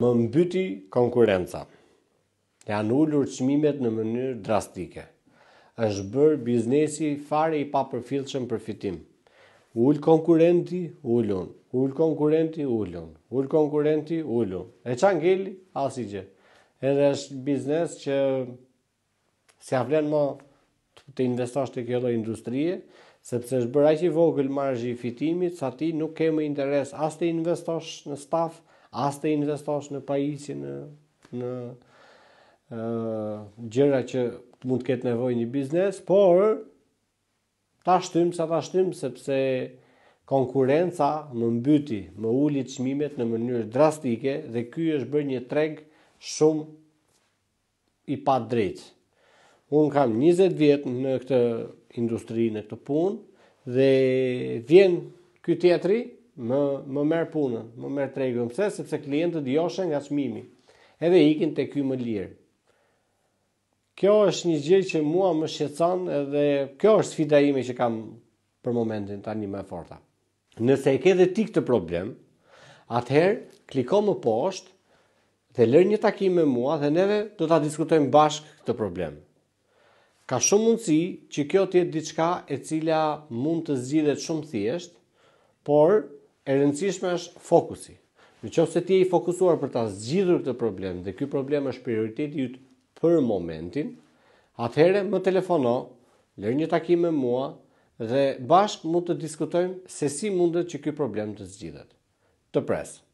Më mbyti konkurenca. Janë ullur qmimet në mënyrë drastike. është bërë biznesi fare i pa përfilëshën përfitim. Ullë konkurenti, ullun. Ullë konkurenti, ullun. Ullë konkurenti, ullun. E që angeli, asë i gjë. Edhe është biznes që si aflenë më të investasht të kjo dhe industrie, sepse është bërë aqë i vogël margjë i fitimit, sa ti nuk kemë interes as të investasht në stafë, as të investosh në pajisje në në ë gjëra që mund të ketë nevojë një biznes, por ta shtym sa ta shtym sepse konkurenca më mbyti, më uli çmimet në mënyrë drastike dhe ky është bërë një treg shumë i pa drejtë. Un kam 20 vjet në këtë industri, në këtë punë dhe vjen ky teatri më më merr punën, më merr tregun. Pse? Sepse klientët joshen nga çmimi. Edhe ikin te ky më lirë. Kjo është një gjë që mua më shqetëson edhe kjo është sfida ime që kam për momentin tani më e forta. Nëse e ke dhe ti këtë problem, atëherë kliko më poshtë dhe lër një takim me mua dhe neve do ta diskutojmë bashkë këtë problem. Ka shumë mundësi që kjo të jetë diçka e cila mund të zgjidhet shumë thjesht, por e rëndësishme është fokusi. Në qofë se ti e i fokusuar për ta zgjidhur këtë problem dhe këtë problem është prioriteti jutë për momentin, atëhere më telefono, lërë një takim me mua dhe bashkë mund të diskutojmë se si mundet që këtë problem të zgjidhet. Të presë.